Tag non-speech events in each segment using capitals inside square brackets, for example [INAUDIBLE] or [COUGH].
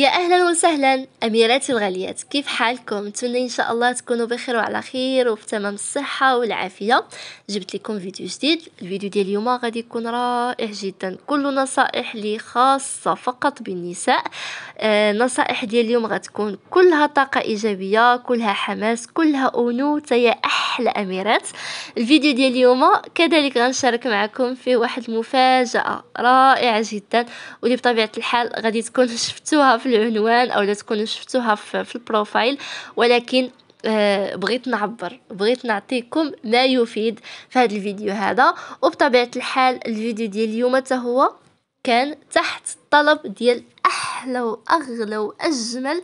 يا اهلا وسهلا اميراتي الغاليات كيف حالكم نتمنى ان شاء الله تكونوا بخير وعلى خير وفي تمام الصحه والعافيه جبت لكم فيديو جديد الفيديو ديال اليوم غادي يكون رائع جدا كل نصائح لي خاصه فقط بالنساء آه نصائح ديال اليوم غتكون كلها طاقه ايجابيه كلها حماس كلها انوثه يا احلى اميرات الفيديو ديال اليوم كذلك غنشارك معكم فيه واحد المفاجاه رائعه جدا واللي بطبيعه الحال غادي تكون [LAUGHS] شفتوها في العنوان او لا تكونوا شفتوها في البروفايل ولكن أه بغيت نعبر بغيت نعطيكم ما يفيد في هذا الفيديو هذا وبطبيعه الحال الفيديو ديال اليوم حتى هو كان تحت الطلب ديال احلى واغلى واجمل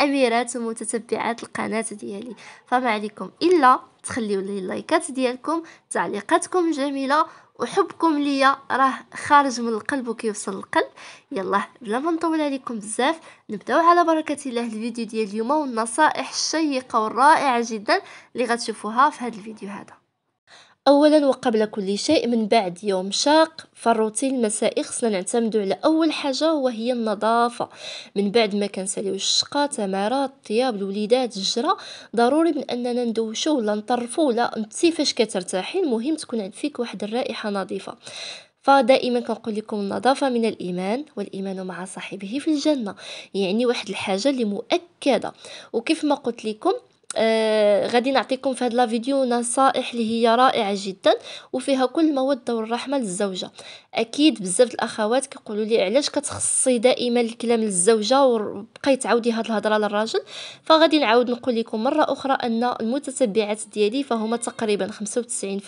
اميرات ومتتبعات القناه ديالي فما عليكم الا تخليوا لي اللايكات ديالكم تعليقاتكم جميله وحبكم ليا راه خارج من القلب وكيوصل للقلب يلا بلا ما نطول عليكم بزاف نبداو على بركه الله الفيديو ديال اليوم والنصائح الشيقه والرائعه جدا اللي غتشوفوها في هذا الفيديو هذا أولا وقبل كل شيء من بعد يوم شاق فالروتين المسائي خصنا نعتمدو على أول حاجة وهي النظافة من بعد ما كنساليو الشقة تمارة الطياب الوليدات الجرة ضروري من أننا ندوشو ولا نطرفو ولا نتي فاش كترتاحي المهم تكون فيك واحد الرائحة نظيفة فدائما كنقول لكم النظافة من الإيمان والإيمان مع صاحبه في الجنة يعني واحد الحاجة اللي مؤكدة وكيف ما قلت لكم آه، غادي نعطيكم في هذا الفيديو نصائح اللي هي رائعه جدا وفيها كل الموده والرحمه للزوجه اكيد بزاف الاخوات كيقولوا لي علاش كتخصصي دائما الكلام للزوجه وبقيت تعاودي هاد الهضره للراجل فغادي نعاود نقول لكم مره اخرى ان المتتبعات ديالي فهما تقريبا 95%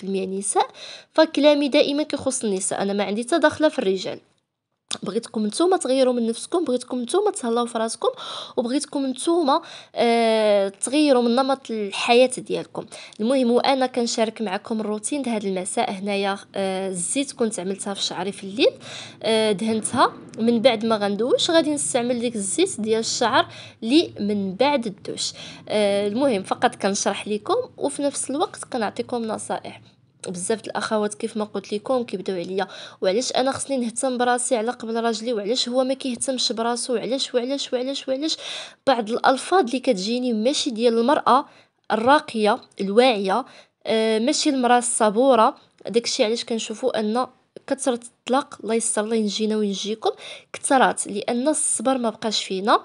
نساء فكلامي دائما كيخص النساء انا ما عندي تداخله في الرجال بغيتكم نتوما تغيروا من نفسكم بغيتكم نتوما تهلاو في راسكم وبغيتكم نتوما آه تغيروا من نمط الحياه ديالكم المهم وانا كنشارك معكم الروتين هذا المساء هنايا آه الزيت كنت عملتها في شعري في الليل آه دهنتها من بعد ما غندوش غادي نستعمل ديك الزيت ديال الشعر لي من بعد الدوش آه المهم فقط كنشرح لكم وفي نفس الوقت كنعطيكم نصائح بزاف الاخوات كيف ما قلت لكم كيبداو عليا وعلاش انا خصني نهتم براسي على قبل راجلي وعلاش هو ما كيهتمش براسو وعلاش وعلاش وعلاش وعلاش بعض الالفاظ اللي كتجيني ماشي ديال المراه الراقيه الواعيه آه، ماشي المراه الصبوره داكشي علاش كنشوفوا ان كثرة الطلاق الله يستر الله ينجينا وينجيكم كثرات لان الصبر ما بقاش فينا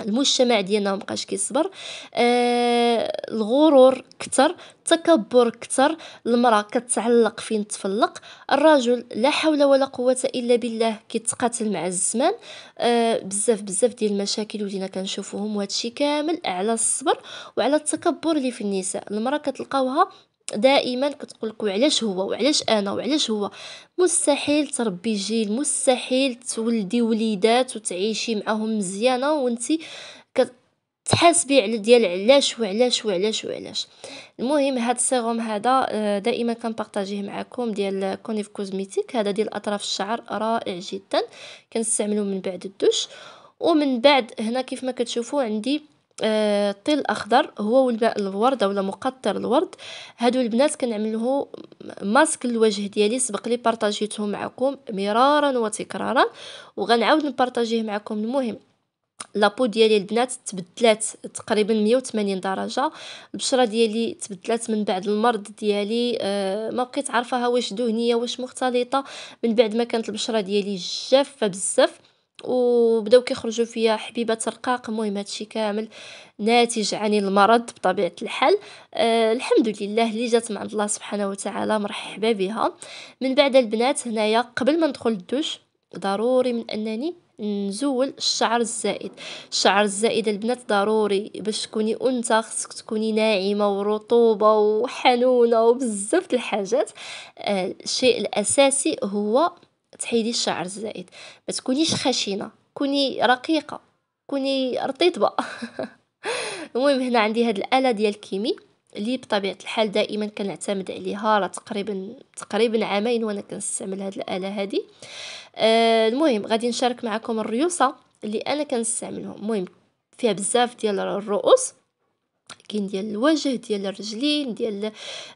المجتمع ديالنا مابقاش كيصبر آه الغرور كتر التكبر كتر المراه كتعلق فين تفلق الرجل لا حول ولا قوه الا بالله كيتقاتل مع الزمان آه بزاف بزاف ديال المشاكل ولينا كنشوفوهم وهادشي كامل على الصبر وعلى التكبر اللي في النساء المراه كتلقاوها دائما كتقولك وعلاش هو وعلاش انا وعلاش هو مستحيل تربي جيل مستحيل تولدي وليدات وتعيشي معاهم مزيانه وانتي تحاسبي على ديال علاش وعلاش وعلاش وعلاش المهم هاد السيروم هذا آه، دائما كنبارطاجيه معكم ديال كونيف كوزميتيك هذا ديال اطراف الشعر رائع جدا كنستعملو من بعد الدش ومن بعد هنا كيف ما كتشوفوا عندي الطين آه، الاخضر هو والماء الورد اولا مقطر الورد هادو البنات كنعملوه ماسك للوجه ديالي سبق لي بارطاجيته معكم مرارا وتكرارا وغنعاود نبارطاجيه معكم المهم لابو ديالي البنات تبدلات تقريبا 180 درجه البشره ديالي تبدلات من بعد المرض ديالي آه، ما بقيت عارفه واش دهنيه واش مختلطه من بعد ما كانت البشره ديالي جافه بزاف وبداو كيخرجوا فيا حبيبات رقاق المهم هادشي كامل ناتج عن المرض بطبيعه الحال أه الحمد لله اللي جات من عند الله سبحانه وتعالى مرحبا بها من بعد البنات هنايا قبل ما ندخل الدوش ضروري من انني نزول الشعر الزائد الشعر الزائد البنات ضروري باش تكوني انثى خصك تكوني ناعمه ورطوبه وحنونه وبزاف د الحاجات أه الشيء الاساسي هو تحيدي الشعر الزائد ما تكونيش خشنه كوني رقيقه كوني رطيبه [LAUGHS] المهم هنا عندي هاد الاله ديال كيمي اللي بطبيعه الحال دائما كنعتمد عليها راه تقريبا تقريبا عامين وانا كنستعمل هاد الاله هادي آه المهم غادي نشارك معكم الريوسه اللي انا كنستعملهم المهم فيها بزاف ديال الرؤوس كاين ديال الوجه ديال الرجلين ديال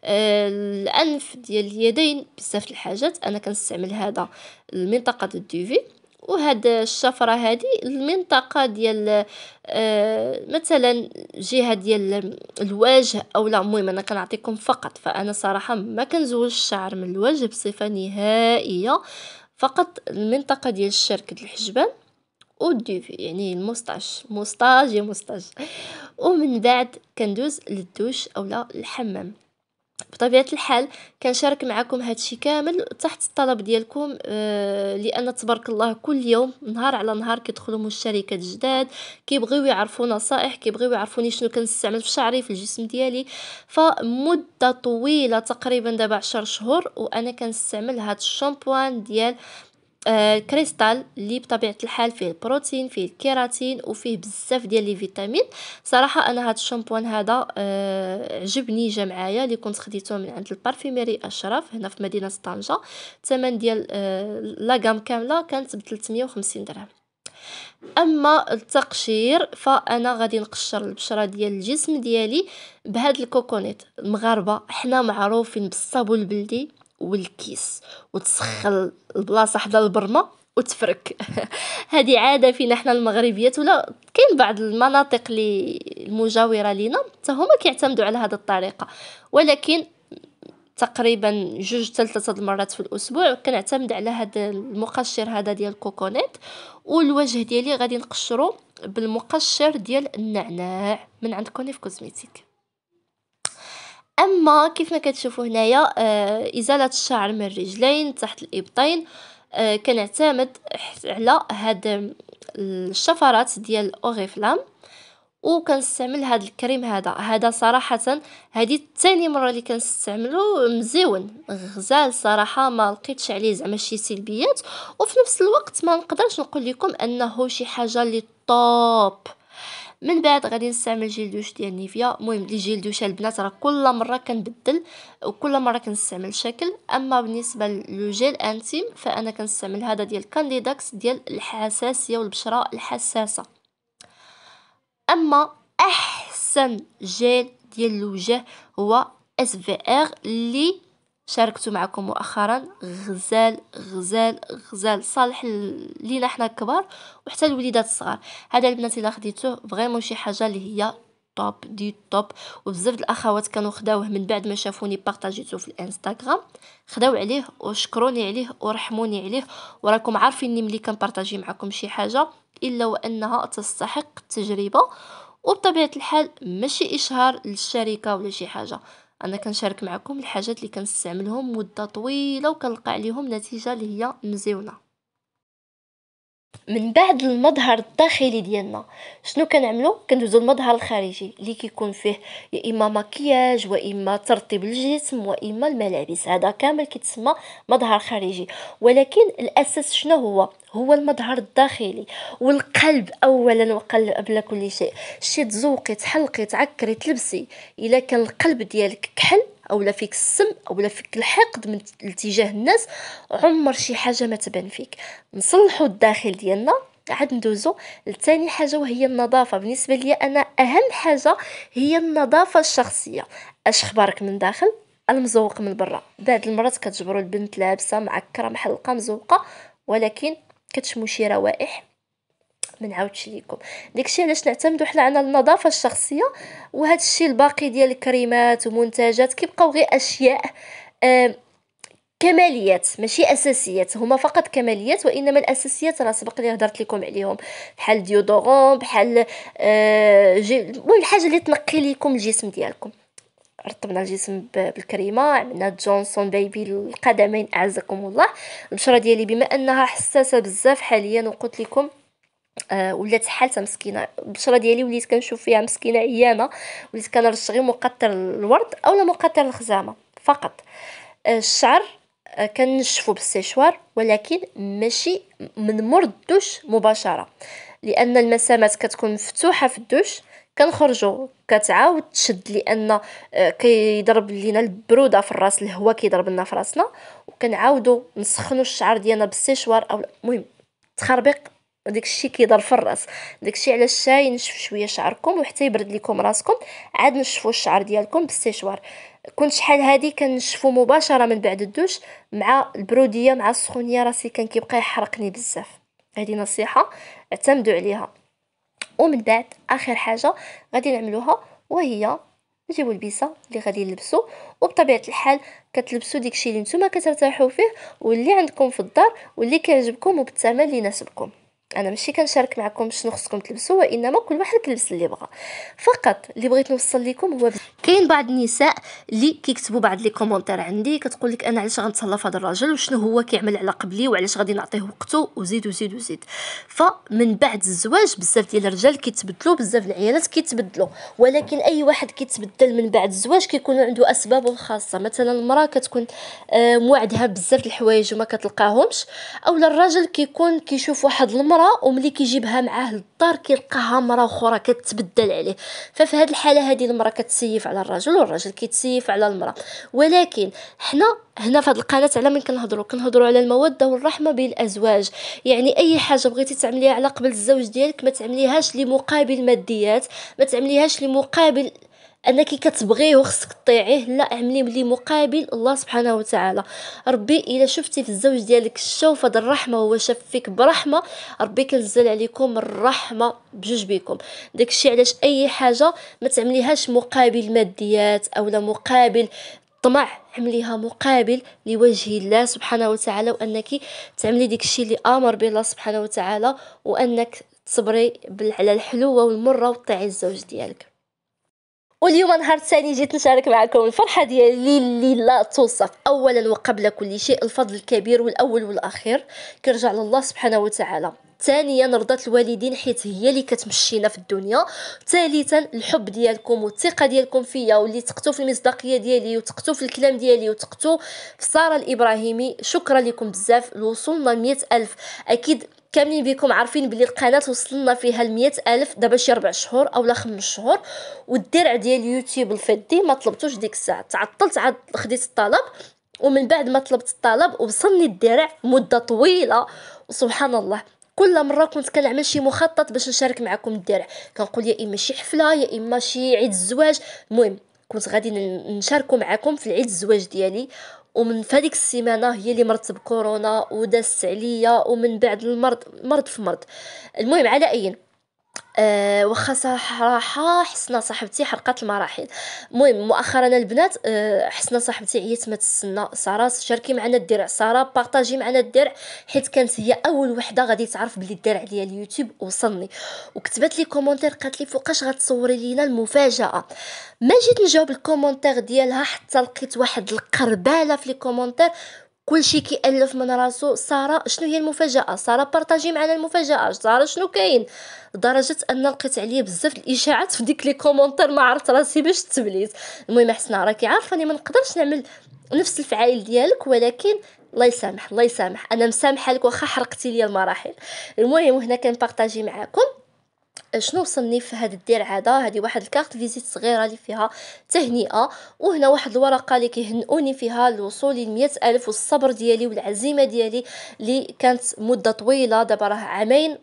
آه، الانف ديال اليدين بزاف الحاجات انا كنستعمل هذا المنطقه ديال الديفي وهاد الشفره هادي المنطقه ديال آه مثلا جهه ديال الوجه او لا المهم انا كنعطيكم فقط فانا صراحه ما كنزول الشعر من الوجه بصفه نهائيه فقط المنطقه ديال الشرك الحجبان او دوفي يعني المسطاش مستاج يا مسطاج ومن بعد كندوز للدوش اولا الحمام بطبيعه الحال كنشارك معكم هادشي كامل تحت الطلب ديالكم آه لان تبارك الله كل يوم نهار على نهار كيدخلوا مشتركات جداد كيبغيو يعرفوا نصائح كيبغيو يعرفوني شنو كنستعمل في شعري في الجسم ديالي فمده طويله تقريبا دابا 10 شهور وانا كنستعمل هاد الشامبوان ديال آه، الكريستال اللي بطبيعه الحال فيه البروتين فيه الكيراتين وفيه بزاف ديال لي فيتامين صراحه انا هاد الشامبوان هذا أه عجبني جا معايا اللي كنت خديته من عند البارفيميري اشرف هنا في مدينه طنجه الثمن ديال أه لاغام كامله كانت ب 350 درهم اما التقشير فانا غادي نقشر البشره ديال الجسم ديالي بهاد الكوكونيت المغاربه حنا معروفين بالصابون البلدي والكيس وتسخن البلاصه حدا البرمه وتفرك [LAUGHS] هذه عاده فينا حنا المغربيات ولا كاين بعض المناطق اللي المجاوره لينا حتى هما كيعتمدوا على هذه الطريقه ولكن تقريبا جوج ثلاثه المرات في الاسبوع كنعتمد على هذا المقشر هذا ديال الكوكونات والوجه ديالي غادي نقشرو بالمقشر ديال النعناع من عند كونيف كوزميتيك اما كيف ما كتشوفوا هنايا آه، ازاله الشعر من الرجلين تحت الابطين آه، كنعتمد على هاد الشفرات ديال الاوريفلام وكنستعمل هاد الكريم هذا هذا صراحه هادي ثاني مره اللي كنستعملو مزيون غزال صراحه ما لقيتش عليه زعما شي سلبيات وفي نفس الوقت ما نقدرش نقول لكم انه شي حاجه اللي طوب من بعد غادي نستعمل جيل دوش ديال نيفيا المهم لي جيل دوش البنات راه كل مره كنبدل وكل مره كنستعمل شكل اما بالنسبه للجيل انتيم فانا كنستعمل هذا ديال كانديداكس ديال الحساسيه والبشره الحساسه اما احسن جيل ديال الوجه هو اس في ار لي شاركت معكم مؤخرا غزال غزال غزال صالح لينا حنا الكبار وحتى الوليدات الصغار هذا البنات الا خديتوه فريمون شي حاجه اللي هي طوب دي طوب وبزاف الاخوات كانوا خداوه من بعد ما شافوني بارطاجيتو في الانستغرام خداو عليه وشكروني عليه ورحموني عليه وراكم عارفين ملي كنبارطاجي معكم شي حاجه الا وانها تستحق التجربه وبطبيعه الحال ماشي اشهار للشركه ولا شي حاجه انا كنشارك معكم الحاجات اللي كنستعملهم مده طويله وكنلقى عليهم نتيجه اللي هي مزيونه من بعد المظهر الداخلي ديالنا شنو كنعملو كندوزو المظهر الخارجي اللي كيكون فيه يا اما مكياج واما ترطيب الجسم واما الملابس هذا كامل كيتسمى مظهر خارجي ولكن الاساس شنو هو هو المظهر الداخلي والقلب اولا وقل قبل كل شيء شي تزوقي تحلقي تعكري تلبسي الا كان القلب ديالك كحل اولا فيك السم اولا فيك الحقد من اتجاه الناس عمر شي حاجه ما تبان فيك نصلحوا الداخل ديالنا عاد ندوزو لثاني حاجه وهي النظافه بالنسبه لي انا اهم حاجه هي النظافه الشخصيه اش خبارك من داخل المزوق من برا بعض المرات كتجبروا البنت لابسه معكره محلقه مزوقه ولكن كتشمو شي روائح ما نعاودش ليكم داكشي علاش نعتمدوا حنا على النظافه الشخصيه وهذا الشيء الباقي ديال الكريمات ومنتجات كيبقاو غير اشياء آه كماليات ماشي اساسيات هما فقط كماليات وانما الاساسيات راه سبق لي هضرت لكم عليهم بحال ديودورون بحال آه جي... الحاجه اللي تنقي لكم الجسم ديالكم رطبنا الجسم بالكريمه عملنا جونسون بيبي القدمين اعزكم الله البشره ديالي بما انها حساسه بزاف حاليا وقلت لكم آه ولات حالتها مسكينه البشره ديالي وليت كنشوف فيها مسكينه عيانه وليت كنرش غير مقطر الورد اولا مقطر الخزامه فقط آه، الشعر آه، كنشفو بالسيشوار ولكن ماشي من مور مباشره لان المسامات كتكون مفتوحه في الدوش كنخرجوا كتعاود تشد لان آه، كيضرب لينا البروده في الراس الهواء كيضرب لنا في راسنا وكنعاودوا نسخنوا الشعر ديالنا بالسيشوار او المهم تخربيق داك الشيء كيضر في الراس داك الشيء على الشاي نشف شويه شعركم وحتى يبرد لكم راسكم عاد نشفوا الشعر ديالكم بالسيشوار كنت شحال هادي كنشفو مباشره من بعد الدوش مع البروديه مع السخونيه راسي كان كيبقى يحرقني بزاف هذه نصيحه اعتمدوا عليها ومن بعد اخر حاجه غادي نعملوها وهي نجيبوا البيسه اللي غادي نلبسو وبطبيعه الحال كتلبسوا داكشي اللي نتوما كترتاحوا فيه واللي عندكم في الدار واللي كيعجبكم وبالثمن اللي يناسبكم انا ماشي كنشارك معكم شنو خصكم تلبسوا وانما كل واحد كيلبس اللي بغى فقط اللي بغيت نوصل لكم هو كاين بعض النساء اللي كيكتبوا بعض لي كومونتير عندي كتقول لك انا علاش غنتسلى في هذا الراجل وشنو هو كيعمل على قبلي وعلاش غادي نعطيه وقته وزيد وزيد وزيد فمن بعد الزواج بزاف ديال الرجال كيتبدلوا بزاف العيالات كيتبدلوا ولكن اي واحد كيتبدل من بعد الزواج كيكون عنده اسباب الخاصه مثلا المراه كتكون آه، موعدها بزاف الحوايج وما كتلقاهمش اولا الراجل كيكون كيشوف واحد المراه مره وملي كيجيبها معاه للدار كيلقاها مره اخرى كتبدل عليه ففي هذه الحاله هذه المراه كتسيف على الرجل والرجل كيتسيف على المراه ولكن حنا هنا في هذه القناه على من كنهضروا كنهضروا على الموده والرحمه بين الازواج يعني اي حاجه بغيتي تعمليها على قبل الزوج ديالك ما تعمليهاش لمقابل ماديات ما تعمليهاش لمقابل انك كتبغيه وخصك تطيعيه لا اعملي بلي مقابل الله سبحانه وتعالى ربي الا شفتي في الزوج ديالك الشوفه ديال الرحمه وهو شاف فيك برحمه ربي كنزل عليكم الرحمه بجوج بيكم داكشي علاش اي حاجه ما تعمليهاش مقابل ماديات اولا مقابل طمع عمليها مقابل لوجه الله سبحانه وتعالى وانك تعملي داكشي اللي امر به الله سبحانه وتعالى وانك تصبري على الحلوه والمره وتطيعي الزوج ديالك واليوم نهار ثاني جيت نشارك معكم الفرحة ديالي اللي لا توصف أولا وقبل كل شيء الفضل الكبير والأول والأخير كرجع لله سبحانه وتعالى ثانيا رضات الوالدين حيت هي اللي كتمشينا في الدنيا ثالثا الحب ديالكم والثقه ديالكم فيا واللي تقتو في المصداقيه ديالي وتقتو في الكلام ديالي وتقتو في ساره الابراهيمي شكرا لكم بزاف وصلنا مئة الف اكيد كاملين بكم عارفين بلي القناه وصلنا فيها المية ألف دابا شي ربع شهور اولا خمس شهور والدرع ديال يوتيوب الفدي ما طلبتوش ديك الساعه تعطلت عاد خديت الطلب ومن بعد ما طلبت الطلب وصلني الدرع مده طويله وسبحان الله كل مره كنت كنعمل شي مخطط باش نشارك معكم الدرع كنقول يا اما شي حفله يا اما شي عيد الزواج المهم كنت غادي نشاركو معكم في العيد الزواج ديالي ومن في السيمانه هي اللي مرت بكورونا ودست عليا ومن بعد المرض مرض في مرض المهم على اي أه واخا صراحه حسنا صاحبتي حرقت المراحل المهم مؤخرا البنات أه حسنا صاحبتي عيات ما تسنى ساره شاركي معنا الدرع ساره بارطاجي معنا الدرع حيت كانت هي اول وحده غادي تعرف بلي الدرع ديال اليوتيوب وصلني وكتبت لي كومونتير قالت لي فوقاش غتصوري لينا المفاجاه ما جيت نجاوب الكومونتير ديالها حتى لقيت واحد القرباله في لي كومونتير كلشي كيالف من راسو ساره شنو هي المفاجاه ساره بارطاجي معنا المفاجاه ساره شنو كاين لدرجه ان لقيت عليه بزاف الاشاعات في ديك لي كومونتير ما عرفت راسي باش تبليت المهم حسنا راكي عارفه راني ما نقدرش نعمل نفس الفعايل ديالك ولكن الله يسامح الله يسامح انا مسامحه لك واخا حرقتي لي المراحل المهم هنا كنبارطاجي معاكم شنو وصلني في هاد الدير عاده هذه واحد الكارت فيزيت صغيره اللي فيها تهنئه وهنا واحد الورقه اللي كيهنئوني فيها الوصول ل ألف والصبر ديالي والعزيمه ديالي اللي كانت مده طويله دابا راه عامين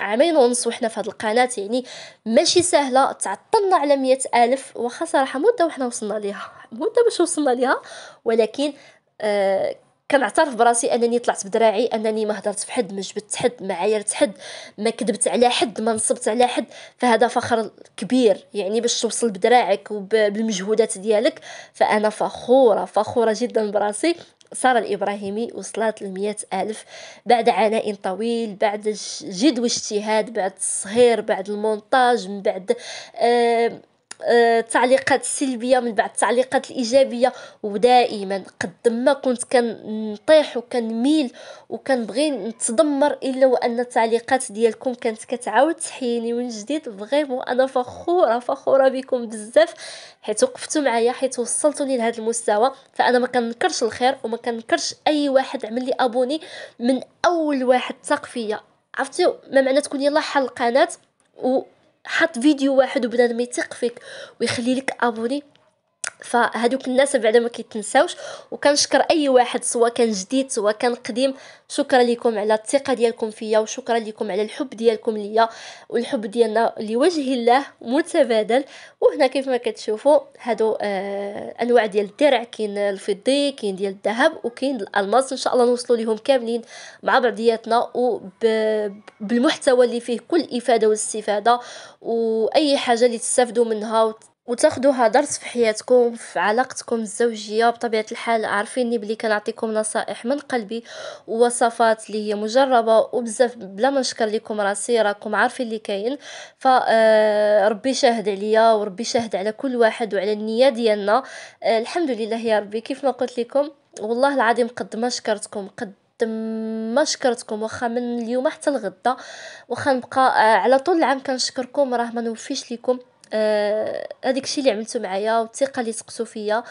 عامين ونص وحنا في هاد القناه يعني ماشي سهله تعطلنا على مية الف وخا صراحه مده وحنا وصلنا ليها مده باش وصلنا ليها ولكن آه كنعترف براسي انني طلعت بدراعي انني ما هدرت في حد ما جبت حد ما عايرت حد ما كذبت على حد ما نصبت على حد فهذا فخر كبير يعني باش توصل بدراعك وبالمجهودات ديالك فانا فخوره فخوره جدا براسي سارة الإبراهيمي وصلت لمية ألف بعد عناء طويل بعد جد واجتهاد بعد الصهير بعد المونتاج من بعد آه آه، التعليقات السلبيه من بعد التعليقات الايجابيه ودائما قد ما كنت كنطيح وكنميل وكنبغي نتدمر الا وان التعليقات ديالكم كانت كتعاود تحييني من جديد فريمون انا فخوره فخوره بكم بزاف حيت وقفتوا معايا حيت وصلتوني لهذا المستوى فانا ما كنكرش الخير وما كنكرش اي واحد عمل لي ابوني من اول واحد ثق فيا عرفتي ما معنى تكون يلا حل القناه و حط فيديو واحد وبنادم يثق فيك ويخلي لك ابوني فهذوك الناس بعدا ما كيتنساوش وكنشكر اي واحد سواء كان جديد سواء كان قديم شكرا لكم على الثقه ديالكم فيا وشكرا لكم على الحب ديالكم ليا والحب ديالنا لوجه الله متبادل وهنا كيف ما كتشوفوا هادو آه انواع ديال الدرع كاين الفضي كاين ديال الذهب وكاين الالماس ان شاء الله نوصلوا لهم كاملين مع بعضياتنا وبالمحتوى اللي فيه كل افاده واستفاده واي حاجه اللي تستافدوا منها وتاخدوها درس في حياتكم في علاقتكم الزوجيه بطبيعه الحال عارفيني بلي كنعطيكم نصائح من قلبي ووصفات اللي هي مجربه وبزاف بلا ما نشكر لكم راسي راكم عارفين اللي كاين فربي آه، شاهد عليا وربي شاهد على كل واحد وعلى النيه ديالنا آه، الحمد لله يا ربي كيف ما قلت لكم والله العظيم قد ما شكرتكم قد ما شكرتكم واخا من اليوم حتى الغدا واخا نبقى آه، على طول العام كنشكركم راه ما نوفيش لكم هذاك آه، الشيء اللي عملته معايا والثقه اللي ثقتوا فيا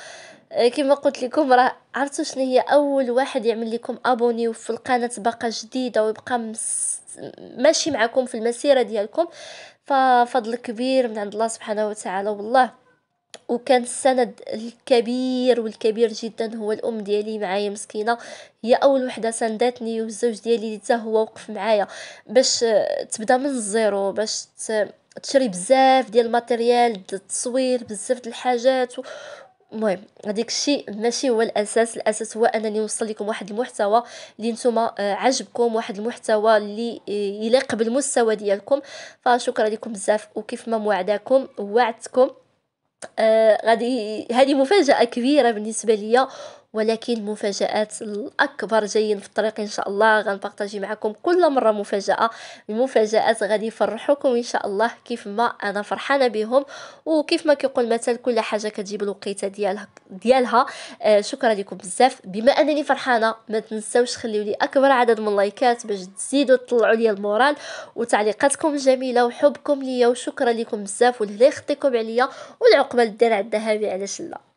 آه، كما قلت لكم راه عرفتوا شنو هي اول واحد يعمل لكم ابوني وفي القناه باقا جديده ويبقى ماشي معكم في المسيره ديالكم ففضل كبير من عند الله سبحانه وتعالى والله وكان السند الكبير والكبير جدا هو الام ديالي معايا مسكينه هي اول وحده سندتني والزوج ديالي حتى هو وقف معايا باش تبدا من الزيرو باش ت... تشري بزاف ديال الماتيريال التصوير بزاف د الحاجات المهم هذاك الشيء ماشي هو الاساس الاساس هو انني نوصل لكم واحد المحتوى اللي نتوما آه، عجبكم واحد المحتوى اللي يليق آه، بالمستوى ديالكم فشكرا لكم بزاف وكيف ما موعدكم وعدتكم آه غادي هذه مفاجاه كبيره بالنسبه ليا ولكن المفاجآت الأكبر جايين في الطريق إن شاء الله غنبارطاجي معكم كل مرة مفاجأة المفاجآت غادي يفرحوكم إن شاء الله كيف ما أنا فرحانة بهم وكيف ما كيقول مثل كل حاجة كتجيب الوقيته ديالها ديالها آه شكرا لكم بزاف بما أنني فرحانة ما تنساوش خليو لي أكبر عدد من اللايكات باش تزيدوا تطلعوا لي المورال وتعليقاتكم الجميلة وحبكم ليا وشكرا لكم بزاف والهلا يخطيكم عليا والعقبة للدرع الذهبي علاش لا